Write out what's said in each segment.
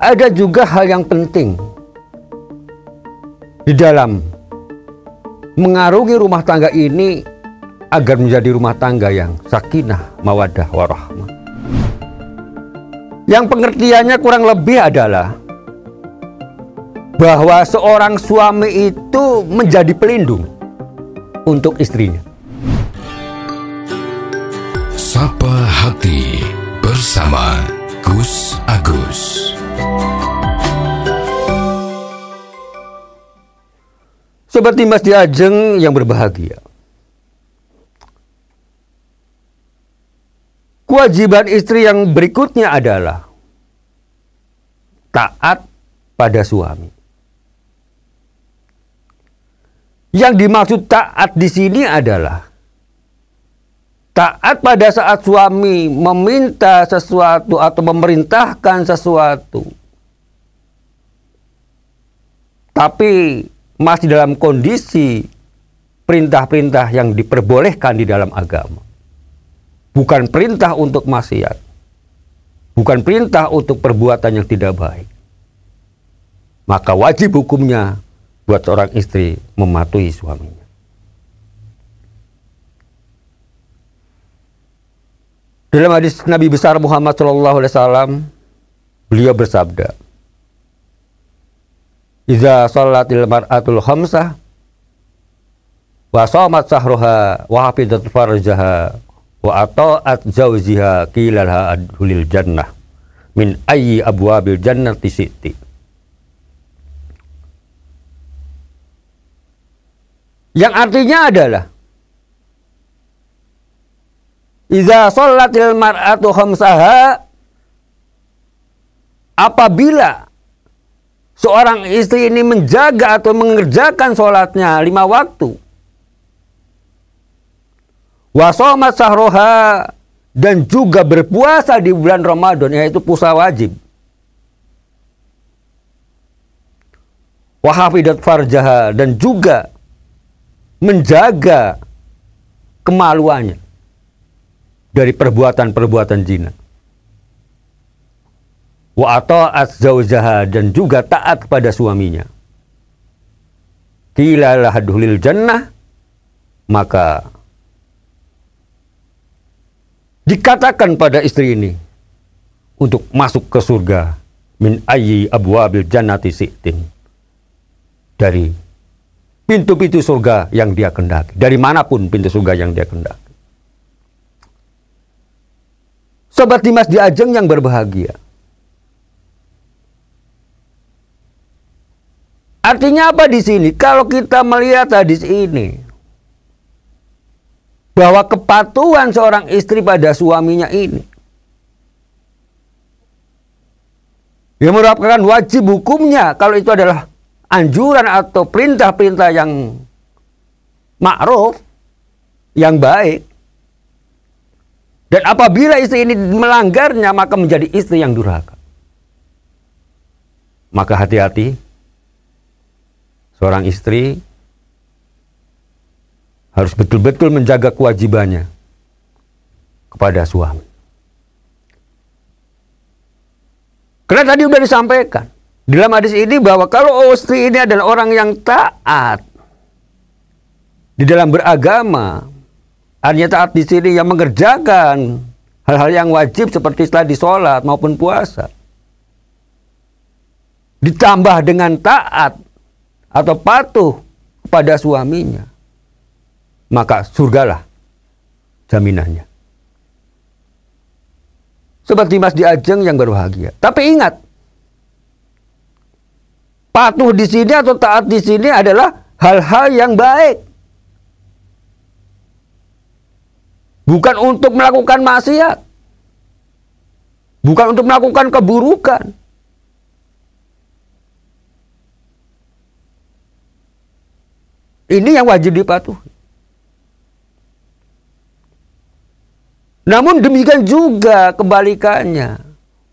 ada juga hal yang penting di dalam mengarungi rumah tangga ini agar menjadi rumah tangga yang sakinah, mawadah, warahmah. Yang pengertiannya kurang lebih adalah bahwa seorang suami itu menjadi pelindung untuk istrinya. Sapa Hati bersama Gus Agus. Seperti Mas Ajeng yang berbahagia. Kewajiban istri yang berikutnya adalah taat pada suami. Yang dimaksud taat di sini adalah taat pada saat suami meminta sesuatu atau memerintahkan sesuatu, tapi masih dalam kondisi perintah-perintah yang diperbolehkan di dalam agama. Bukan perintah untuk maksiat. Bukan perintah untuk perbuatan yang tidak baik. Maka wajib hukumnya buat seorang istri mematuhi suaminya. Dalam hadis Nabi besar Muhammad Shallallahu Alaihi Wasallam, beliau bersabda, "Iza salatil mar'atul khamsah, wa samat sahruha, wa hafidat farjaha, wa ata'at zawjiha kilalha adhulil jannah, min ayyi abwabil jannati si'ti." Yang artinya adalah Iza sholatil mar'atu khamsaha apabila seorang istri ini menjaga atau mengerjakan sholatnya lima waktu wasomat sahroha dan juga berpuasa di bulan Ramadan yaitu puasa wajib wahafidat farjaha dan juga menjaga kemaluannya dari perbuatan-perbuatan zina. Wa ata'at zaujaha dan juga taat kepada suaminya. kila lahadhulil jannah maka dikatakan pada istri ini untuk masuk ke surga min ayyi abwabil jannati si'tin dari pintu-pintu surga yang dia kendaki dari manapun pintu surga yang dia kendaki Sobat Dimas di Ajeng yang berbahagia. Artinya apa di sini? Kalau kita melihat hadis ini, bahwa kepatuhan seorang istri pada suaminya ini yang merupakan wajib hukumnya kalau itu adalah anjuran atau perintah-perintah yang ma'ruf yang baik dan apabila istri ini melanggarnya maka menjadi istri yang durhaka. Maka hati-hati seorang istri harus betul-betul menjaga kewajibannya kepada suami. Karena tadi sudah disampaikan dalam hadis ini bahwa kalau istri ini adalah orang yang taat di dalam beragama, Artinya taat di sini yang mengerjakan hal-hal yang wajib seperti setelah di sholat maupun puasa. Ditambah dengan taat atau patuh kepada suaminya. Maka surgalah jaminannya. Seperti Mas Diajeng yang berbahagia. Tapi ingat, patuh di sini atau taat di sini adalah hal-hal yang baik. Bukan untuk melakukan maksiat. Bukan untuk melakukan keburukan. Ini yang wajib dipatuhi. Namun demikian juga kebalikannya.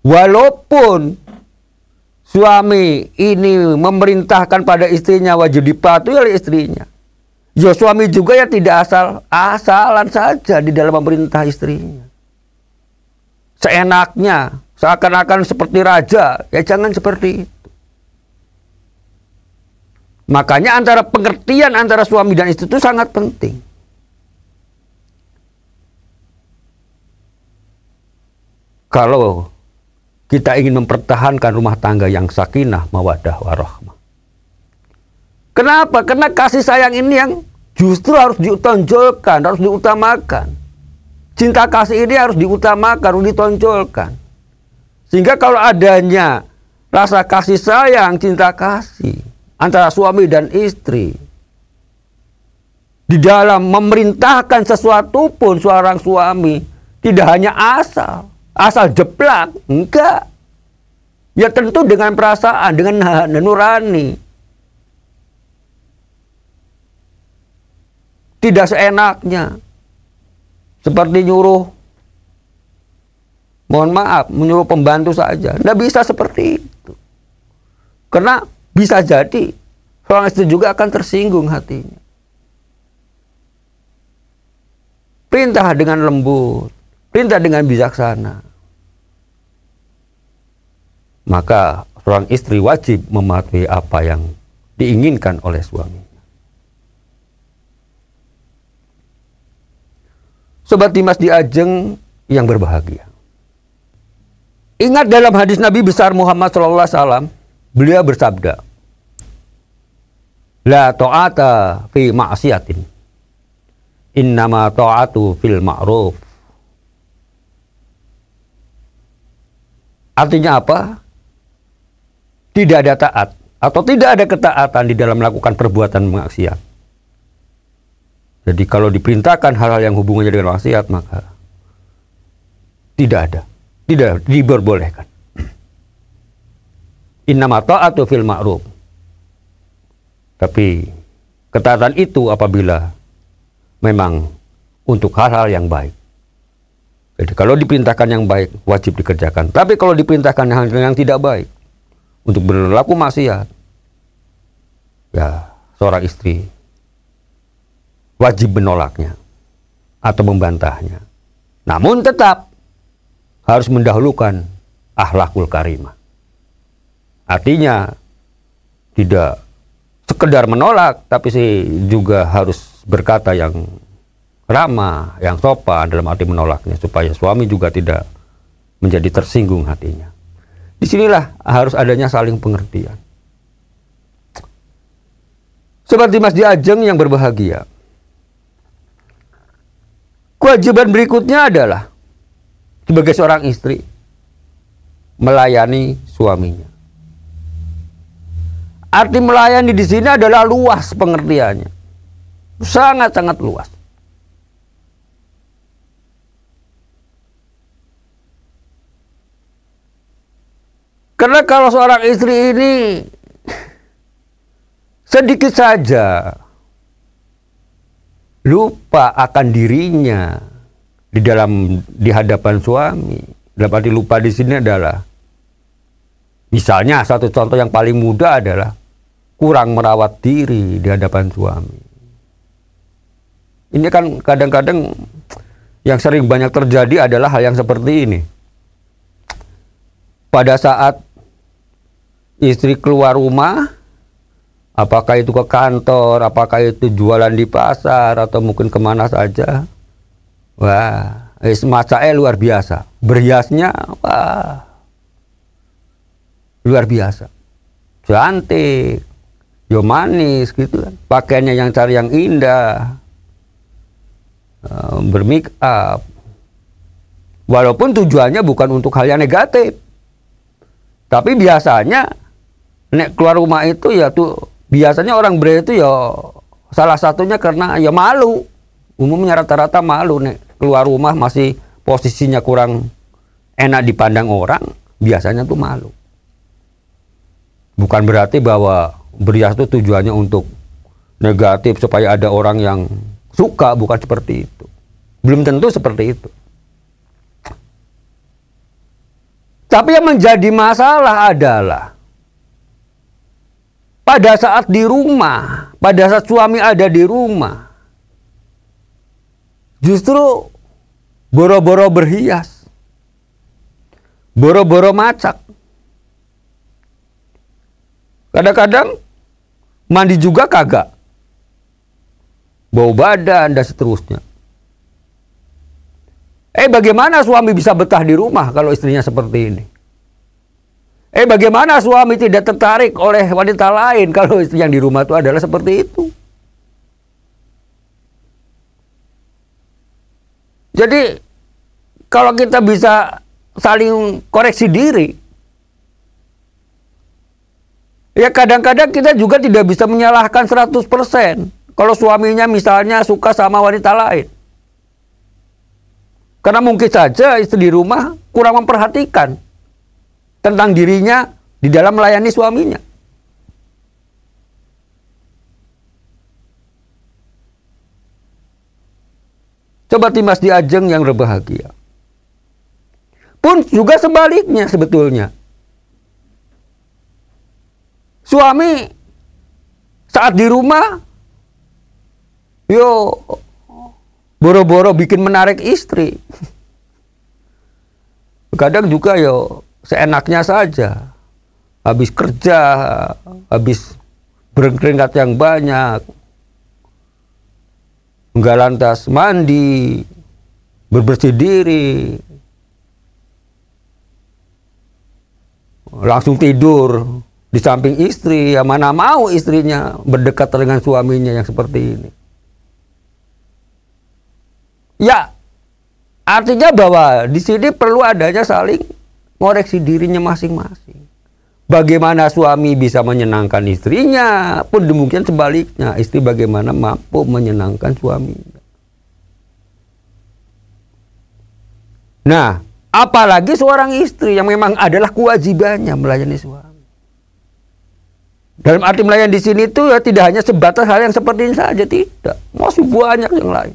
Walaupun suami ini memerintahkan pada istrinya wajib dipatuhi oleh istrinya. Ya suami juga ya tidak asal asalan saja di dalam pemerintah istrinya. Seenaknya, seakan-akan seperti raja, ya jangan seperti itu. Makanya antara pengertian antara suami dan istri itu sangat penting. Kalau kita ingin mempertahankan rumah tangga yang sakinah, mawadah, warahmah. Kenapa? Karena kasih sayang ini yang justru harus ditonjolkan, harus diutamakan. Cinta kasih ini harus diutamakan, harus ditonjolkan. Sehingga kalau adanya rasa kasih sayang, cinta kasih antara suami dan istri, di dalam memerintahkan sesuatu pun seorang suami tidak hanya asal, asal jeplak, enggak. Ya tentu dengan perasaan, dengan nurani, tidak seenaknya. Seperti nyuruh, mohon maaf, menyuruh pembantu saja. Tidak bisa seperti itu. Karena bisa jadi, seorang istri juga akan tersinggung hatinya. Perintah dengan lembut, perintah dengan bijaksana. Maka seorang istri wajib mematuhi apa yang diinginkan oleh suami. Sobat Dimas di Ajeng yang berbahagia. Ingat dalam hadis Nabi besar Muhammad Sallallahu Alaihi Wasallam beliau bersabda, La ta'ata fi ma'asiyatin, innama ta'atu fil ma'ruf. Artinya apa? Tidak ada taat atau tidak ada ketaatan di dalam melakukan perbuatan mengaksiat. Jadi kalau diperintahkan hal-hal yang hubungannya dengan maksiat maka tidak ada, tidak diperbolehkan. Innama atau fil ma'ruf. Tapi ketatan itu apabila memang untuk hal-hal yang baik. Jadi kalau diperintahkan yang baik wajib dikerjakan. Tapi kalau diperintahkan hal yang tidak baik untuk berlaku maksiat, ya seorang istri wajib menolaknya atau membantahnya. Namun tetap harus mendahulukan ahlakul karimah. Artinya tidak sekedar menolak tapi sih juga harus berkata yang ramah, yang sopan dalam arti menolaknya supaya suami juga tidak menjadi tersinggung hatinya. Disinilah harus adanya saling pengertian. Seperti Mas Diajeng yang berbahagia, kewajiban berikutnya adalah sebagai seorang istri melayani suaminya. Arti melayani di sini adalah luas pengertiannya. Sangat-sangat luas. Karena kalau seorang istri ini sedikit saja lupa akan dirinya di dalam di hadapan suami. dapat dilupa di sini adalah misalnya satu contoh yang paling mudah adalah kurang merawat diri di hadapan suami. Ini kan kadang-kadang yang sering banyak terjadi adalah hal yang seperti ini. Pada saat istri keluar rumah, Apakah itu ke kantor, apakah itu jualan di pasar, atau mungkin kemana saja. Wah, eh, eh luar biasa. Berhiasnya, wah, luar biasa. Cantik, yo manis gitu kan. Pakaiannya yang cari yang indah, eh, bermake ah. up. Walaupun tujuannya bukan untuk hal yang negatif. Tapi biasanya nek keluar rumah itu ya tuh biasanya orang bre itu ya salah satunya karena ya malu. Umumnya rata-rata malu nih keluar rumah masih posisinya kurang enak dipandang orang, biasanya tuh malu. Bukan berarti bahwa berias itu tujuannya untuk negatif supaya ada orang yang suka, bukan seperti itu. Belum tentu seperti itu. Tapi yang menjadi masalah adalah pada saat di rumah, pada saat suami ada di rumah, justru boro-boro berhias, boro-boro macak. Kadang-kadang mandi juga kagak, bau badan dan seterusnya. Eh bagaimana suami bisa betah di rumah kalau istrinya seperti ini? Eh bagaimana suami tidak tertarik oleh wanita lain kalau istri yang di rumah itu adalah seperti itu? Jadi kalau kita bisa saling koreksi diri, ya kadang-kadang kita juga tidak bisa menyalahkan 100% kalau suaminya misalnya suka sama wanita lain. Karena mungkin saja istri di rumah kurang memperhatikan tentang dirinya di dalam melayani suaminya. Coba Timas di Ajeng yang berbahagia. Pun juga sebaliknya sebetulnya. Suami saat di rumah, yo boro-boro bikin menarik istri. Kadang juga yo seenaknya saja. Habis kerja, habis berkeringat yang banyak, nggak lantas mandi, berbersih diri, langsung tidur di samping istri, ya mana mau istrinya berdekat dengan suaminya yang seperti ini. Ya, artinya bahwa di sini perlu adanya saling Ngoreksi dirinya masing-masing. Bagaimana suami bisa menyenangkan istrinya, pun demikian sebaliknya. Istri bagaimana mampu menyenangkan suami. Nah, apalagi seorang istri yang memang adalah kewajibannya melayani suami. Dalam arti melayani di sini itu ya tidak hanya sebatas hal yang seperti ini saja, tidak. Masih banyak yang lain.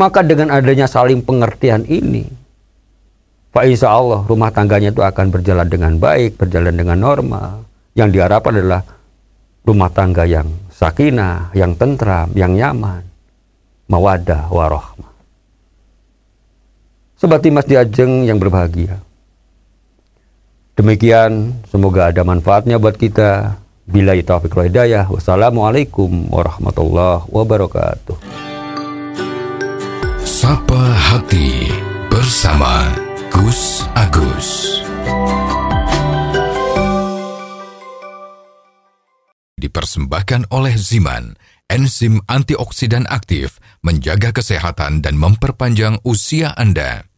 Maka dengan adanya saling pengertian ini, Pak Insya Allah rumah tangganya itu akan berjalan dengan baik, berjalan dengan normal. Yang diharapkan adalah rumah tangga yang sakinah, yang tentram, yang nyaman, mawadah, warohmah. Sobat Dimas Diajeng yang berbahagia. Demikian, semoga ada manfaatnya buat kita. Bila itu Wassalamualaikum warahmatullahi wabarakatuh. Sapa Hati bersama Gus Agus. Dipersembahkan oleh Ziman, enzim antioksidan aktif menjaga kesehatan dan memperpanjang usia Anda.